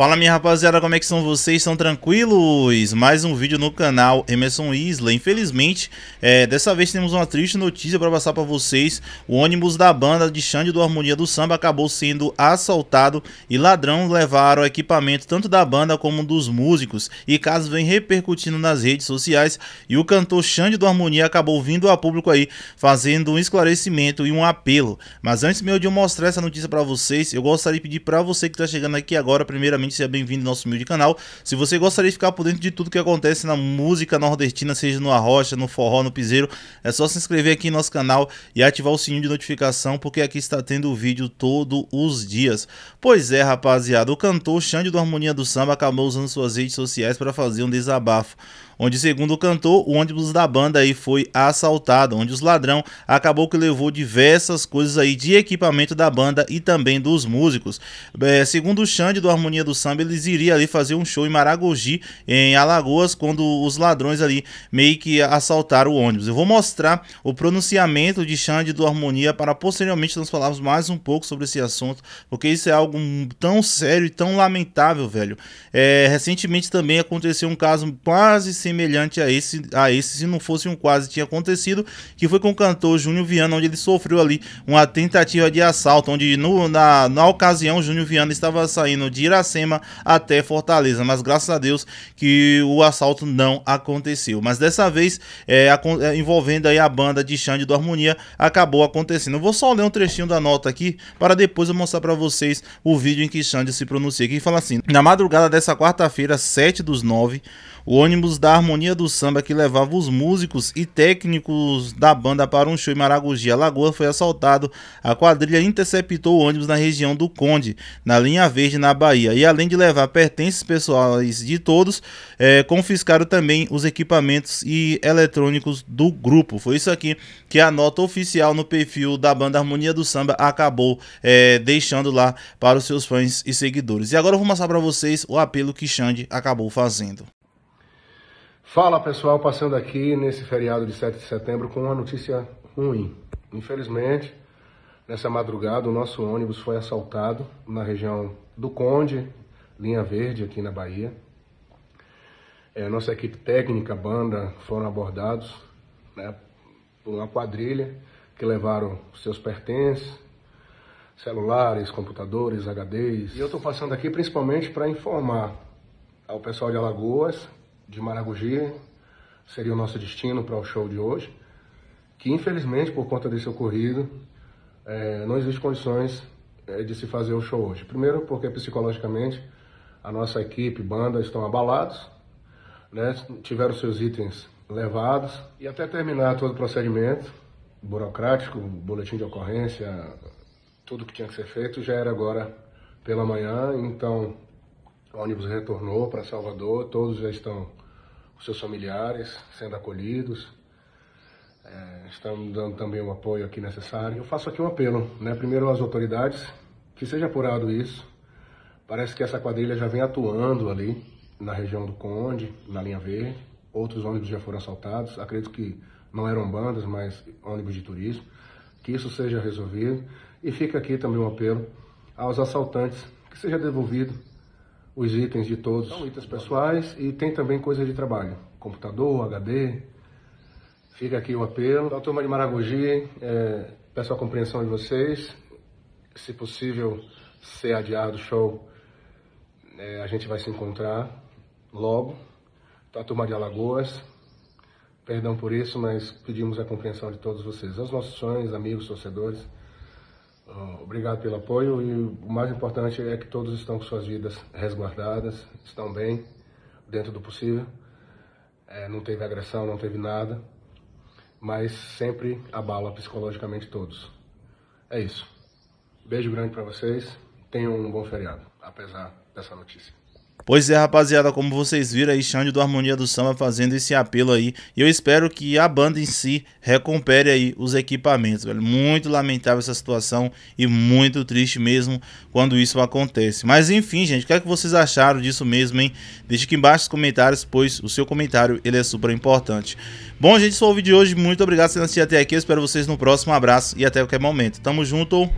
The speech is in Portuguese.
Fala minha rapaziada, como é que são vocês? São tranquilos? Mais um vídeo no canal Emerson Isla. Infelizmente, é, dessa vez temos uma triste notícia para passar para vocês. O ônibus da banda de Xande do Harmonia do Samba acabou sendo assaltado e ladrão levaram o equipamento tanto da banda como dos músicos. E caso vem repercutindo nas redes sociais e o cantor Xande do Harmonia acabou vindo a público aí fazendo um esclarecimento e um apelo. Mas antes meu de eu mostrar essa notícia para vocês, eu gostaria de pedir para você que está chegando aqui agora, primeiramente seja bem-vindo ao nosso humilde canal. Se você gostaria de ficar por dentro de tudo que acontece na música nordestina, seja no arrocha, no forró, no piseiro, é só se inscrever aqui em nosso canal e ativar o sininho de notificação, porque aqui está tendo vídeo todos os dias. Pois é, rapaziada, o cantor Xande do Harmonia do Samba acabou usando suas redes sociais para fazer um desabafo onde, segundo o cantor, o ônibus da banda aí foi assaltado, onde os ladrão acabou que levou diversas coisas aí de equipamento da banda e também dos músicos. É, segundo o Xande do Harmonia do Samba, eles iriam ali fazer um show em Maragogi, em Alagoas, quando os ladrões ali meio que assaltaram o ônibus. Eu vou mostrar o pronunciamento de Xande do Harmonia para posteriormente nós falarmos mais um pouco sobre esse assunto, porque isso é algo tão sério e tão lamentável, velho. É, recentemente também aconteceu um caso quase sem semelhante a esse, a esse se não fosse um quase tinha acontecido, que foi com o cantor Júnior Viana, onde ele sofreu ali uma tentativa de assalto, onde no, na, na ocasião Júnior Viana estava saindo de Iracema até Fortaleza, mas graças a Deus que o assalto não aconteceu. Mas dessa vez, é, é envolvendo aí a banda de Xande do Harmonia, acabou acontecendo. Eu vou só ler um trechinho da nota aqui, para depois eu mostrar para vocês o vídeo em que Xande se pronuncia, que fala assim, na madrugada dessa quarta-feira, 7 dos 9, o ônibus da harmonia do samba que levava os músicos e técnicos da banda para um show em Maragogi, Alagoas, foi assaltado. A quadrilha interceptou o ônibus na região do Conde, na linha verde, na Bahia. E além de levar pertences pessoais de todos, é, confiscaram também os equipamentos e eletrônicos do grupo. Foi isso aqui que a nota oficial no perfil da banda Harmonia do Samba acabou é, deixando lá para os seus fãs e seguidores. E agora eu vou mostrar para vocês o apelo que Xande acabou fazendo. Fala pessoal, passando aqui nesse feriado de 7 de setembro com uma notícia ruim. Infelizmente, nessa madrugada o nosso ônibus foi assaltado na região do Conde, linha verde aqui na Bahia. É, nossa equipe técnica, banda, foram abordados né, por uma quadrilha que levaram seus pertences, celulares, computadores, HDs. E eu estou passando aqui principalmente para informar ao pessoal de Alagoas de Maragogi, seria o nosso destino para o show de hoje, que infelizmente, por conta desse ocorrido, é, não existe condições é, de se fazer o show hoje. Primeiro, porque psicologicamente a nossa equipe, banda, estão abalados, né? tiveram seus itens levados e até terminar todo o procedimento burocrático, boletim de ocorrência, tudo que tinha que ser feito já era agora pela manhã, então o ônibus retornou para Salvador, todos já estão com seus familiares sendo acolhidos. É, estamos dando também o apoio aqui necessário. Eu faço aqui um apelo, né? primeiro às autoridades, que seja apurado isso. Parece que essa quadrilha já vem atuando ali na região do Conde, na linha verde. Outros ônibus já foram assaltados. Acredito que não eram bandas, mas ônibus de turismo. Que isso seja resolvido. E fica aqui também um apelo aos assaltantes que seja devolvido os itens de todos são itens pessoais e tem também coisa de trabalho, computador, HD. Fica aqui o apelo. Então, turma de Maragogi, é, peço a compreensão de vocês. Se possível ser adiado o show, é, a gente vai se encontrar logo. Então, a turma de Alagoas, perdão por isso, mas pedimos a compreensão de todos vocês, aos nossos sonhos, amigos, torcedores. Ah, obrigado pelo apoio e o mais importante é que todos estão com suas vidas resguardadas, estão bem, dentro do possível. É, não teve agressão, não teve nada, mas sempre abala psicologicamente todos. É isso. Beijo grande para vocês. Tenham um bom feriado, apesar dessa notícia. Pois é, rapaziada, como vocês viram aí, Xande do Harmonia do Samba fazendo esse apelo aí. E eu espero que a banda em si recupere aí os equipamentos, velho. Muito lamentável essa situação e muito triste mesmo quando isso acontece. Mas enfim, gente, o que é que vocês acharam disso mesmo, hein? Deixe aqui embaixo nos comentários, pois o seu comentário, ele é super importante. Bom, gente, isso foi o vídeo de hoje. Muito obrigado por assistir até aqui. Eu espero vocês no próximo. Um abraço e até qualquer momento. Tamo junto.